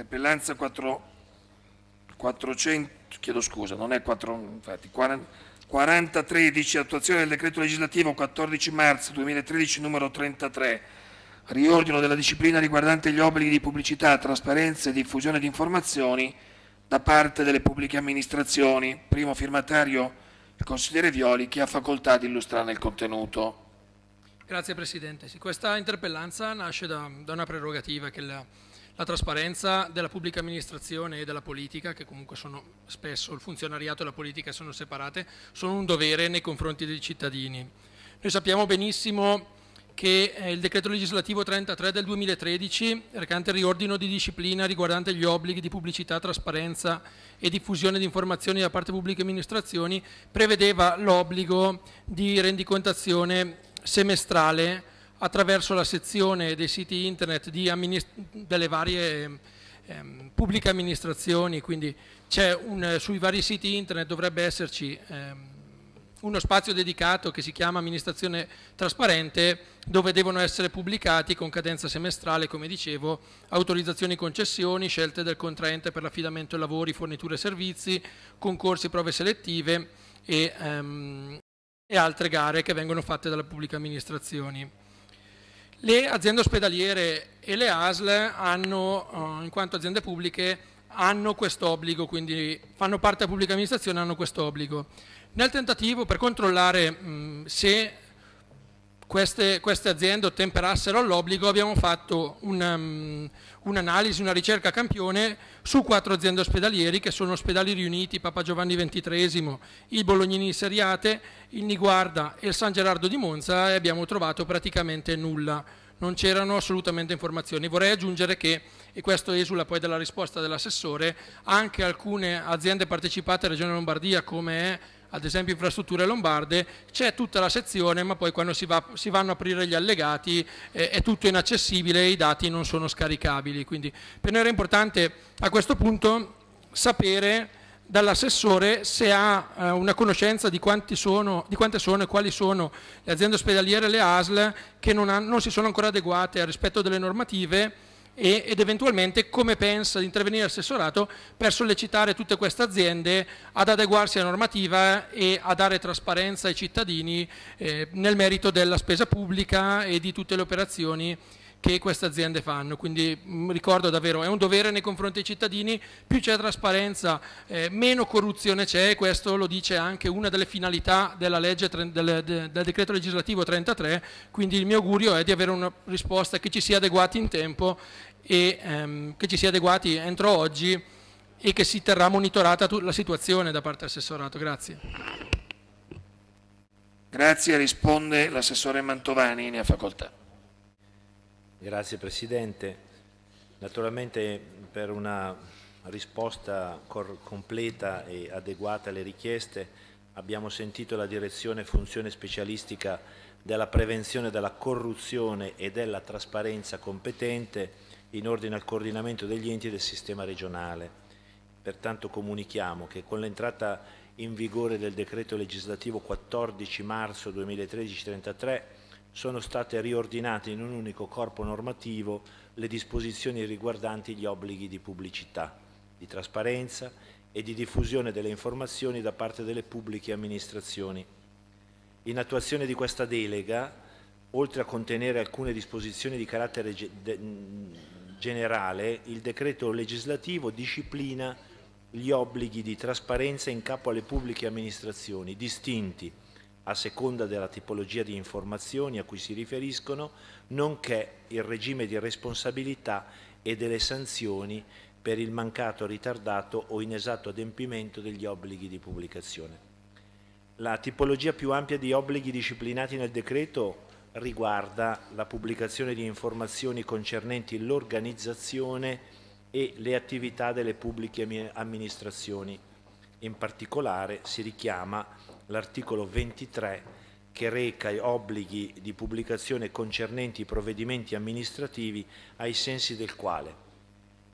interpellanza 4, 400, chiedo scusa, non è 4, infatti, 40, 4013, attuazione del decreto legislativo 14 marzo 2013 numero 33, riordino della disciplina riguardante gli obblighi di pubblicità, trasparenza e diffusione di informazioni da parte delle pubbliche amministrazioni. Primo firmatario il consigliere Violi che ha facoltà di illustrare il contenuto. Grazie Presidente. Sì, questa interpellanza nasce da, da una prerogativa che la la trasparenza della pubblica amministrazione e della politica, che comunque sono spesso il funzionariato e la politica sono separate, sono un dovere nei confronti dei cittadini. Noi sappiamo benissimo che eh, il decreto legislativo 33 del 2013, recante il riordino di disciplina riguardante gli obblighi di pubblicità, trasparenza e diffusione di informazioni da parte pubbliche amministrazioni, prevedeva l'obbligo di rendicontazione semestrale attraverso la sezione dei siti internet delle varie ehm, pubbliche amministrazioni, quindi un, sui vari siti internet dovrebbe esserci ehm, uno spazio dedicato che si chiama amministrazione trasparente dove devono essere pubblicati con cadenza semestrale, come dicevo, autorizzazioni e concessioni, scelte del contraente per l'affidamento lavori, forniture e servizi, concorsi, prove selettive e, ehm, e altre gare che vengono fatte dalle pubbliche amministrazioni. Le aziende ospedaliere e le ASL hanno, eh, in quanto aziende pubbliche, hanno questo obbligo, quindi fanno parte della pubblica amministrazione e hanno questo obbligo. Nel tentativo per controllare mh, se queste, queste aziende ottemperassero all'obbligo, abbiamo fatto um, un'analisi, um, un una ricerca campione su quattro aziende ospedalieri che sono Ospedali Riuniti, Papa Giovanni XXIII, il Bolognini Seriate, il Niguarda e il San Gerardo di Monza e abbiamo trovato praticamente nulla. Non c'erano assolutamente informazioni. Vorrei aggiungere che e questo esula poi dalla risposta dell'assessore, anche alcune aziende partecipate a Regione Lombardia come ad esempio infrastrutture lombarde, c'è tutta la sezione ma poi quando si, va, si vanno a aprire gli allegati eh, è tutto inaccessibile e i dati non sono scaricabili. Quindi per noi era importante a questo punto sapere dall'assessore se ha eh, una conoscenza di, sono, di, quante sono e quali sono le aziende ospedaliere e le ASL che non, ha, non si sono ancora adeguate al rispetto delle normative e, ed eventualmente come pensa di intervenire l'assessorato per sollecitare tutte queste aziende ad adeguarsi alla normativa e a dare trasparenza ai cittadini eh, nel merito della spesa pubblica e di tutte le operazioni che queste aziende fanno. Quindi mh, mm, ricordo davvero, è un dovere nei confronti dei cittadini, più c'è trasparenza, eh, meno corruzione c'è, questo lo dice anche una delle finalità della legge, del, del, decreto legislativo 33, quindi il mio augurio è di avere una risposta che ci sia adeguati in tempo e ehm, che ci sia adeguati entro oggi e che si terrà monitorata la situazione da parte dell'assessorato. Grazie. Grazie, risponde l'assessore Mantovani, ne ha facoltà. Grazie Presidente. Naturalmente per una risposta completa e adeguata alle richieste abbiamo sentito la direzione funzione specialistica della prevenzione della corruzione e della trasparenza competente in ordine al coordinamento degli enti del sistema regionale. Pertanto comunichiamo che con l'entrata in vigore del decreto legislativo 14 marzo 2013 33 sono state riordinate in un unico corpo normativo le disposizioni riguardanti gli obblighi di pubblicità, di trasparenza e di diffusione delle informazioni da parte delle pubbliche amministrazioni. In attuazione di questa delega, oltre a contenere alcune disposizioni di carattere generale, il decreto legislativo disciplina gli obblighi di trasparenza in capo alle pubbliche amministrazioni, distinti a seconda della tipologia di informazioni a cui si riferiscono, nonché il regime di responsabilità e delle sanzioni per il mancato, ritardato o inesatto adempimento degli obblighi di pubblicazione. La tipologia più ampia di obblighi disciplinati nel decreto riguarda la pubblicazione di informazioni concernenti l'organizzazione e le attività delle pubbliche amministrazioni. In particolare si richiama l'articolo 23 che reca obblighi di pubblicazione concernenti i provvedimenti amministrativi ai sensi del quale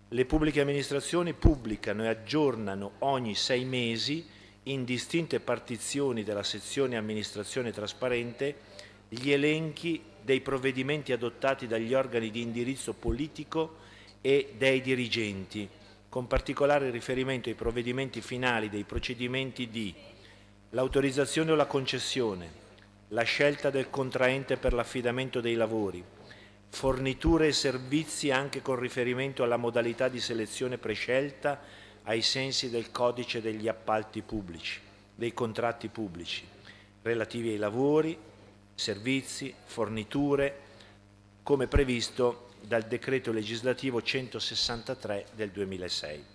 le pubbliche amministrazioni pubblicano e aggiornano ogni sei mesi in distinte partizioni della sezione amministrazione trasparente gli elenchi dei provvedimenti adottati dagli organi di indirizzo politico e dei dirigenti, con particolare riferimento ai provvedimenti finali dei procedimenti di l'autorizzazione o la concessione, la scelta del contraente per l'affidamento dei lavori, forniture e servizi anche con riferimento alla modalità di selezione prescelta ai sensi del codice degli appalti pubblici, dei contratti pubblici, relativi ai lavori, servizi, forniture, come previsto dal decreto legislativo 163 del 2006.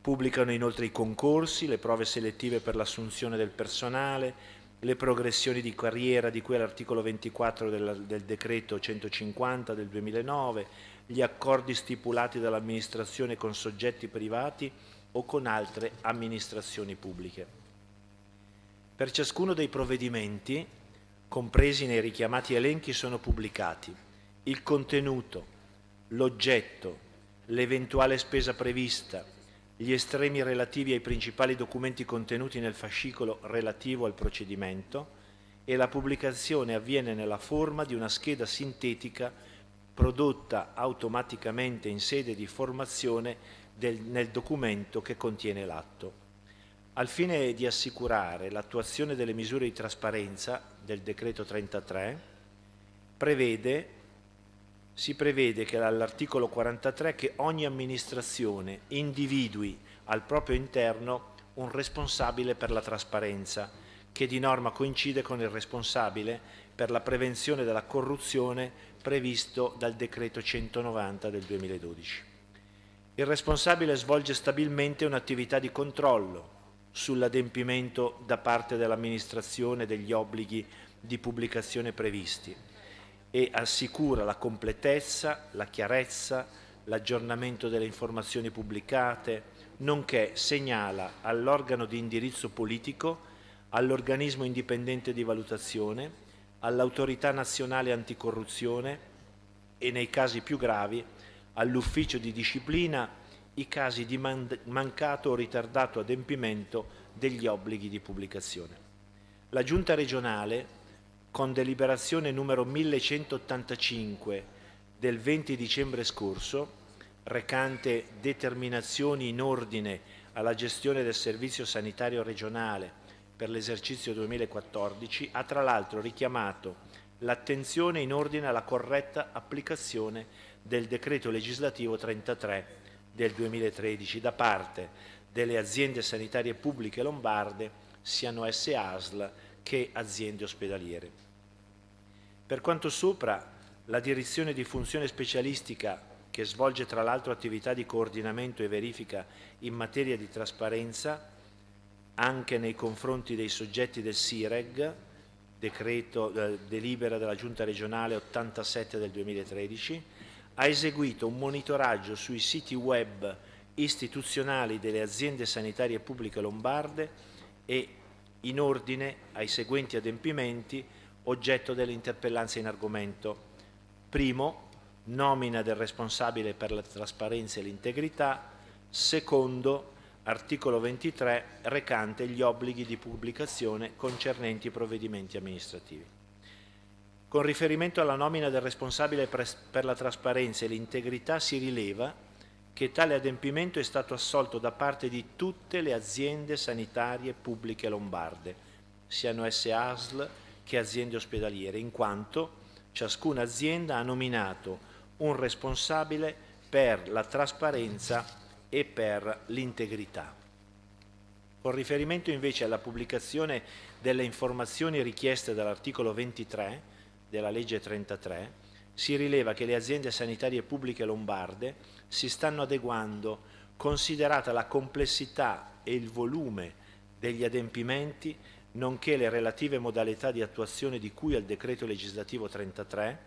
Pubblicano inoltre i concorsi, le prove selettive per l'assunzione del personale, le progressioni di carriera di cui all'articolo 24 del, del decreto 150 del 2009, gli accordi stipulati dall'amministrazione con soggetti privati o con altre amministrazioni pubbliche. Per ciascuno dei provvedimenti, compresi nei richiamati elenchi, sono pubblicati il contenuto, l'oggetto, l'eventuale spesa prevista, gli estremi relativi ai principali documenti contenuti nel fascicolo relativo al procedimento e la pubblicazione avviene nella forma di una scheda sintetica prodotta automaticamente in sede di formazione del, nel documento che contiene l'atto. Al fine di assicurare l'attuazione delle misure di trasparenza del Decreto 33, prevede si prevede che all'articolo 43 che ogni amministrazione individui al proprio interno un responsabile per la trasparenza, che di norma coincide con il responsabile per la prevenzione della corruzione previsto dal decreto 190 del 2012. Il responsabile svolge stabilmente un'attività di controllo sull'adempimento da parte dell'amministrazione degli obblighi di pubblicazione previsti e assicura la completezza, la chiarezza, l'aggiornamento delle informazioni pubblicate, nonché segnala all'organo di indirizzo politico, all'organismo indipendente di valutazione, all'autorità nazionale anticorruzione e nei casi più gravi all'ufficio di disciplina i casi di mancato o ritardato adempimento degli obblighi di pubblicazione. La Giunta regionale con deliberazione numero 1185 del 20 dicembre scorso, recante determinazioni in ordine alla gestione del servizio sanitario regionale per l'esercizio 2014, ha tra l'altro richiamato l'attenzione in ordine alla corretta applicazione del decreto legislativo 33 del 2013 da parte delle aziende sanitarie pubbliche lombarde, siano esse ASL, che aziende ospedaliere. Per quanto sopra, la direzione di funzione specialistica, che svolge tra l'altro attività di coordinamento e verifica in materia di trasparenza, anche nei confronti dei soggetti del SIREG, decreto, eh, delibera della Giunta regionale 87 del 2013, ha eseguito un monitoraggio sui siti web istituzionali delle aziende sanitarie pubbliche lombarde e in ordine ai seguenti adempimenti oggetto dell'interpellanza in argomento. Primo, nomina del responsabile per la trasparenza e l'integrità. Secondo, articolo 23 recante gli obblighi di pubblicazione concernenti i provvedimenti amministrativi. Con riferimento alla nomina del responsabile per la trasparenza e l'integrità si rileva che tale adempimento è stato assolto da parte di tutte le aziende sanitarie pubbliche lombarde, siano esse ASL che aziende ospedaliere, in quanto ciascuna azienda ha nominato un responsabile per la trasparenza e per l'integrità. Con riferimento invece alla pubblicazione delle informazioni richieste dall'articolo 23 della legge 33, si rileva che le aziende sanitarie pubbliche lombarde si stanno adeguando considerata la complessità e il volume degli adempimenti nonché le relative modalità di attuazione di cui al decreto legislativo 33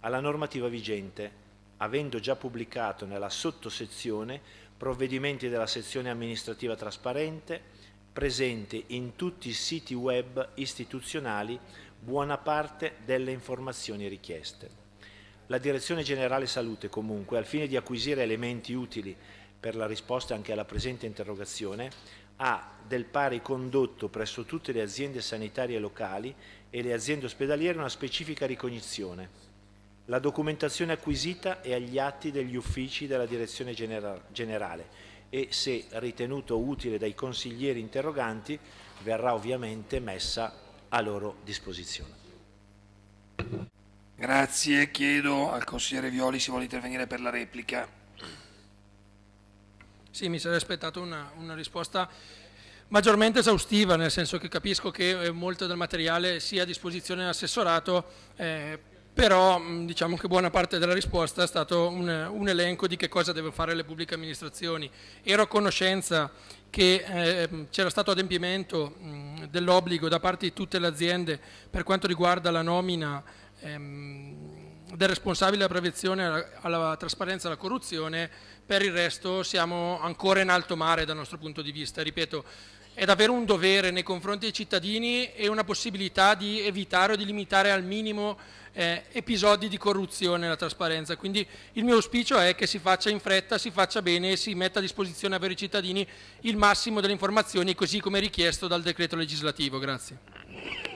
alla normativa vigente, avendo già pubblicato nella sottosezione provvedimenti della sezione amministrativa trasparente presente in tutti i siti web istituzionali buona parte delle informazioni richieste. La Direzione Generale Salute comunque, al fine di acquisire elementi utili per la risposta anche alla presente interrogazione, ha del pari condotto presso tutte le aziende sanitarie locali e le aziende ospedaliere una specifica ricognizione. La documentazione acquisita è agli atti degli uffici della Direzione Generale e se ritenuto utile dai consiglieri interroganti verrà ovviamente messa a loro disposizione. Grazie, chiedo al consigliere Violi se vuole intervenire per la replica. Sì, mi sarei aspettato una, una risposta maggiormente esaustiva, nel senso che capisco che eh, molto del materiale sia a disposizione dell'assessorato, eh, però diciamo che buona parte della risposta è stato un, un, elenco di che cosa devono fare le pubbliche amministrazioni. Ero a conoscenza che eh, c'era stato adempimento dell'obbligo da parte di tutte le aziende per quanto riguarda la nomina ehm, del responsabile della prevenzione alla, alla trasparenza e alla corruzione, per il resto siamo ancora in alto mare dal nostro punto di vista. Ripeto, è davvero un dovere nei confronti dei cittadini e una possibilità di evitare o di limitare al minimo eh, episodi di corruzione la trasparenza. Quindi il mio auspicio è che si faccia in fretta, si faccia bene e si metta a disposizione per i cittadini il massimo delle informazioni così come richiesto dal decreto legislativo. Grazie.